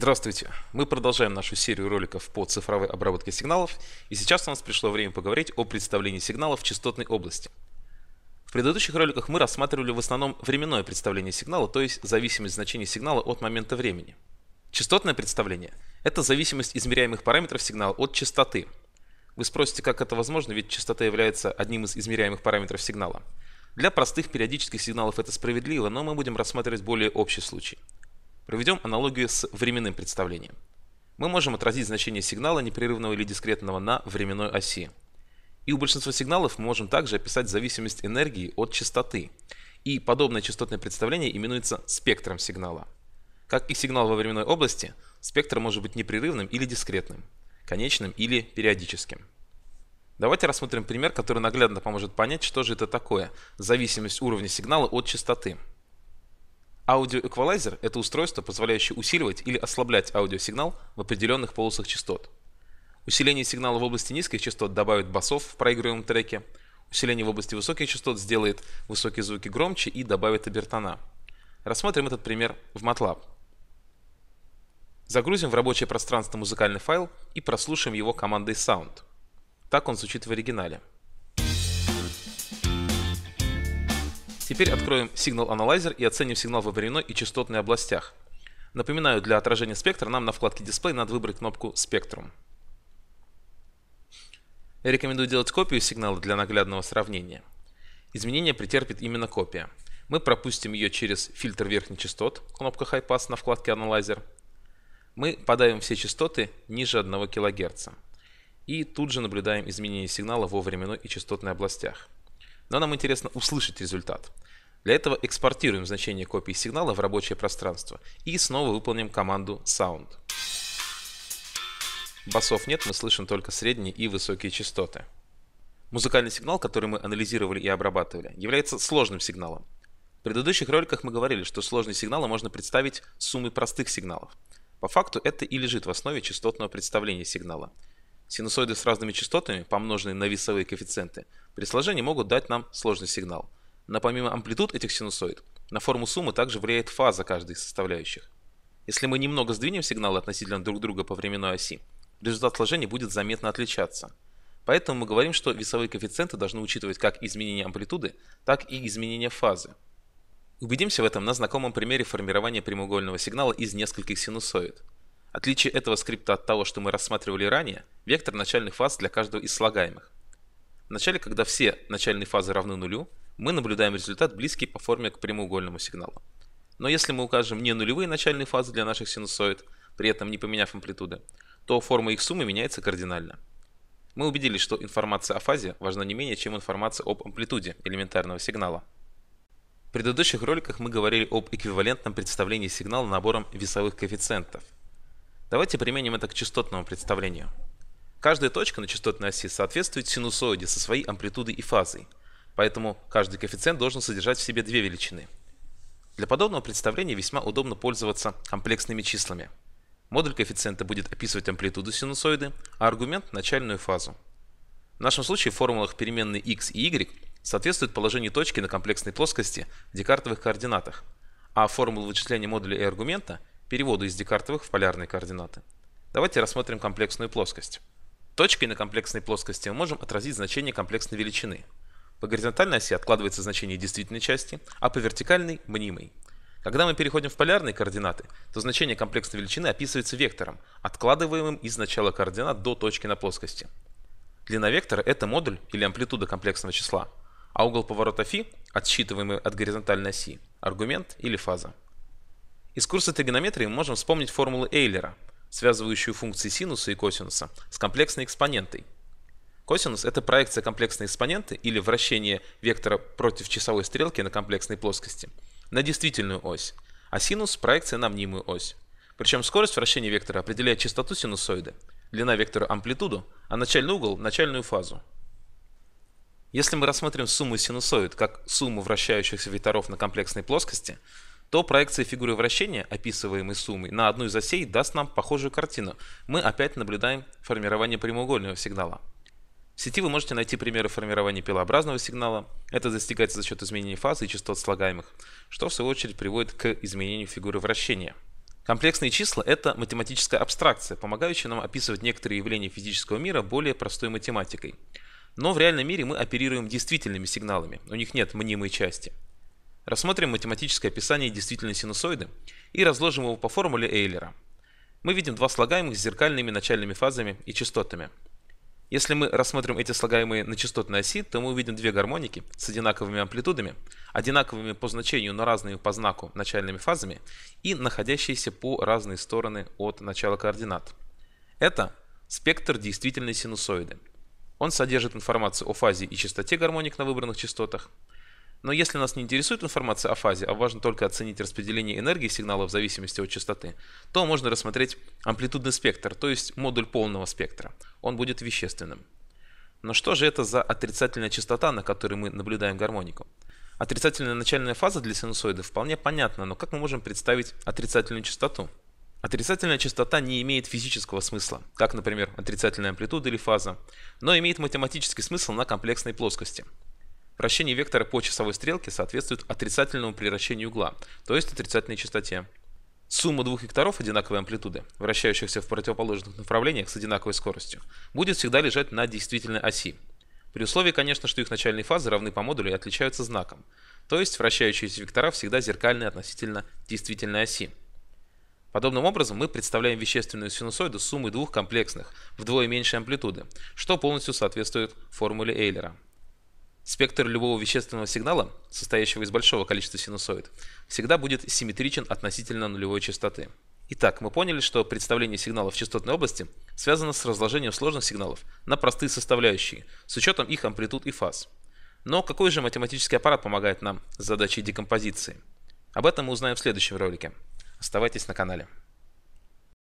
Здравствуйте! Мы продолжаем нашу серию роликов по цифровой обработке сигналов, и сейчас у нас пришло время поговорить о представлении сигналов в частотной области. В предыдущих роликах мы рассматривали в основном временное представление сигнала, то есть зависимость значения сигнала от момента времени. Частотное представление – это зависимость измеряемых параметров сигнала от частоты. Вы спросите, как это возможно, ведь частота является одним из измеряемых параметров сигнала. Для простых периодических сигналов это справедливо, но мы будем рассматривать более общий случай – Проведем аналогию с временным представлением. Мы можем отразить значение сигнала непрерывного или дискретного на временной оси. И у большинства сигналов мы можем также описать зависимость энергии от частоты. И подобное частотное представление именуется спектром сигнала. Как и сигнал во временной области, спектр может быть непрерывным или дискретным, конечным или периодическим. Давайте рассмотрим пример, который наглядно поможет понять, что же это такое зависимость уровня сигнала от частоты. Аудиоэквалайзер – это устройство, позволяющее усиливать или ослаблять аудиосигнал в определенных полосах частот. Усиление сигнала в области низких частот добавит басов в проигрываемом треке, усиление в области высоких частот сделает высокие звуки громче и добавит обертона. Рассмотрим этот пример в MATLAB. Загрузим в рабочее пространство музыкальный файл и прослушаем его командой Sound. Так он звучит в оригинале. Теперь откроем сигнал Analyzer и оценим сигнал во временной и частотной областях. Напоминаю, для отражения спектра нам на вкладке «Дисплей» надо выбрать кнопку «Спектрум». Я рекомендую делать копию сигнала для наглядного сравнения. Изменение претерпит именно копия. Мы пропустим ее через фильтр верхних частот, кнопка High Pass на вкладке Analyzer. Мы подавим все частоты ниже 1 кГц. И тут же наблюдаем изменение сигнала во временной и частотной областях но нам интересно услышать результат. Для этого экспортируем значение копии сигнала в рабочее пространство и снова выполним команду sound. Басов нет, мы слышим только средние и высокие частоты. Музыкальный сигнал, который мы анализировали и обрабатывали, является сложным сигналом. В предыдущих роликах мы говорили, что сложные сигналы можно представить суммой простых сигналов. По факту это и лежит в основе частотного представления сигнала – Синусоиды с разными частотами, помноженные на весовые коэффициенты, при сложении могут дать нам сложный сигнал. Но помимо амплитуд этих синусоид, на форму суммы также влияет фаза каждой из составляющих. Если мы немного сдвинем сигналы относительно друг друга по временной оси, результат сложения будет заметно отличаться. Поэтому мы говорим, что весовые коэффициенты должны учитывать как изменение амплитуды, так и изменение фазы. Убедимся в этом на знакомом примере формирования прямоугольного сигнала из нескольких синусоид. Отличие этого скрипта от того, что мы рассматривали ранее, вектор начальных фаз для каждого из слагаемых. Вначале, когда все начальные фазы равны нулю, мы наблюдаем результат, близкий по форме к прямоугольному сигналу. Но если мы укажем не нулевые начальные фазы для наших синусоид, при этом не поменяв амплитуды, то форма их суммы меняется кардинально. Мы убедились, что информация о фазе важна не менее, чем информация об амплитуде элементарного сигнала. В предыдущих роликах мы говорили об эквивалентном представлении сигнала набором весовых коэффициентов – Давайте применим это к частотному представлению. Каждая точка на частотной оси соответствует синусоиде со своей амплитудой и фазой, поэтому каждый коэффициент должен содержать в себе две величины. Для подобного представления весьма удобно пользоваться комплексными числами. Модуль коэффициента будет описывать амплитуду синусоиды, а аргумент – начальную фазу. В нашем случае в формулах переменной x и y соответствует положению точки на комплексной плоскости в декартовых координатах, а формула вычисления модуля и аргумента переводу из декартовых в полярные координаты. Давайте рассмотрим комплексную плоскость. Точкой на комплексной плоскости мы можем отразить значение комплексной величины. По горизонтальной оси откладывается значение действительной части, а по вертикальной – мнимой. Когда мы переходим в полярные координаты, то значение комплексной величины описывается вектором, откладываемым из начала координат до точки на плоскости. Длина вектора – это модуль или амплитуда комплексного числа, а угол поворота φ, отсчитываемый от горизонтальной оси, аргумент или фаза. Из курса тригонометрии мы можем вспомнить формулу Эйлера, связывающую функции синуса и косинуса с комплексной экспонентой. Косинус – это проекция комплексной экспоненты или вращение вектора против часовой стрелки на комплексной плоскости на действительную ось, а синус – проекция на мнимую ось. Причем скорость вращения вектора определяет частоту синусоида, длина вектора – амплитуду, а начальный угол – начальную фазу. Если мы рассмотрим сумму синусоид как сумму вращающихся векторов на комплексной плоскости, то проекция фигуры вращения, описываемой суммой, на одну из осей даст нам похожую картину. Мы опять наблюдаем формирование прямоугольного сигнала. В сети вы можете найти примеры формирования пилообразного сигнала. Это достигается за счет изменения фазы и частот слагаемых, что в свою очередь приводит к изменению фигуры вращения. Комплексные числа – это математическая абстракция, помогающая нам описывать некоторые явления физического мира более простой математикой. Но в реальном мире мы оперируем действительными сигналами, у них нет мнимой части – Рассмотрим математическое описание действительной синусоиды и разложим его по формуле Эйлера. Мы видим два слагаемых с зеркальными начальными фазами и частотами. Если мы рассмотрим эти слагаемые на частотной оси, то мы увидим две гармоники с одинаковыми амплитудами, одинаковыми по значению, но разными по знаку начальными фазами и находящиеся по разные стороны от начала координат. Это спектр действительной синусоиды. Он содержит информацию о фазе и частоте гармоник на выбранных частотах, но если нас не интересует информация о фазе, а важно только оценить распределение энергии сигнала в зависимости от частоты, то можно рассмотреть амплитудный спектр, то есть модуль полного спектра. Он будет вещественным. Но что же это за отрицательная частота, на которой мы наблюдаем гармонику? Отрицательная начальная фаза для синусоида вполне понятна, но как мы можем представить отрицательную частоту? Отрицательная частота не имеет физического смысла, как, например, отрицательная амплитуда или фаза, но имеет математический смысл на комплексной плоскости – Вращение вектора по часовой стрелке соответствует отрицательному превращению угла, то есть отрицательной частоте. Сумма двух векторов одинаковой амплитуды, вращающихся в противоположных направлениях с одинаковой скоростью, будет всегда лежать на действительной оси. При условии, конечно, что их начальные фазы равны по модулю и отличаются знаком, то есть вращающиеся вектора всегда зеркальны относительно действительной оси. Подобным образом мы представляем вещественную синусоиду суммы двух комплексных, вдвое меньшей амплитуды, что полностью соответствует формуле Эйлера. Спектр любого вещественного сигнала, состоящего из большого количества синусоид, всегда будет симметричен относительно нулевой частоты. Итак, мы поняли, что представление сигнала в частотной области связано с разложением сложных сигналов на простые составляющие, с учетом их амплитуд и фаз. Но какой же математический аппарат помогает нам с задачей декомпозиции? Об этом мы узнаем в следующем ролике. Оставайтесь на канале.